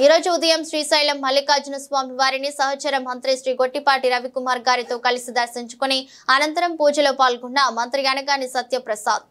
ఈ రోజు ఉదయం శ్రీశైలం మల్లికార్జున స్వామి వారిని సహచర మంత్రి శ్రీ గొట్టిపాటి రవికుమార్ గారితో కలిసి దర్శించుకుని అనంతరం పూజలో పాల్గొన్న మంత్రి అనగాని సత్యప్రసాద్